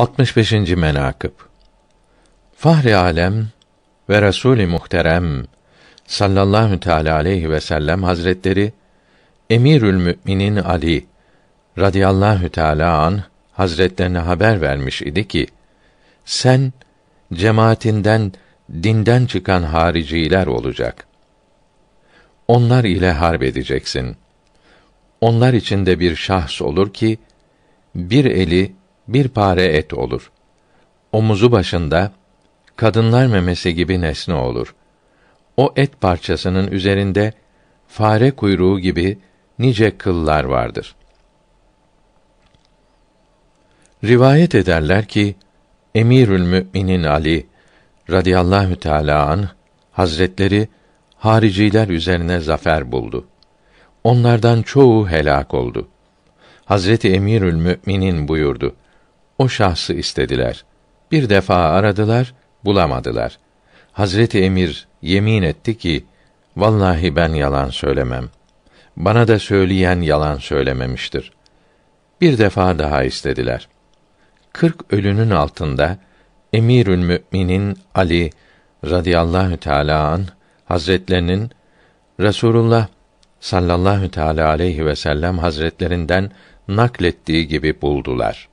65. menakıb Fahri alem ve Resul-i Muhterem sallallahu teala aleyhi ve sellem Hazretleri Emirül Müminin Ali radıyallahu teala an Hazretlerine haber vermiş idi ki sen cemaatinden dinden çıkan hariciler olacak. Onlar ile harp edeceksin. Onlar içinde bir şahs olur ki bir eli bir pare et olur. Omuzu başında kadınlar memesi gibi nesne olur. O et parçasının üzerinde fare kuyruğu gibi nice kıllar vardır. Rivayet ederler ki Emirül Müminin Ali radıyallahu teala an Hazretleri hariciler üzerine zafer buldu. Onlardan çoğu helak oldu. Hazreti Emirül Müminin buyurdu o şahsı istediler. Bir defa aradılar, bulamadılar. Hazreti Emir yemin etti ki, vallahi ben yalan söylemem. Bana da söyleyen yalan söylememiştir. Bir defa daha istediler. Kırk ölünün altında, Emirül Müminin Ali radıyallahu teala an hazretlerinin Resulullah sallallahu teala aleyhi ve sellem hazretlerinden naklettiği gibi buldular.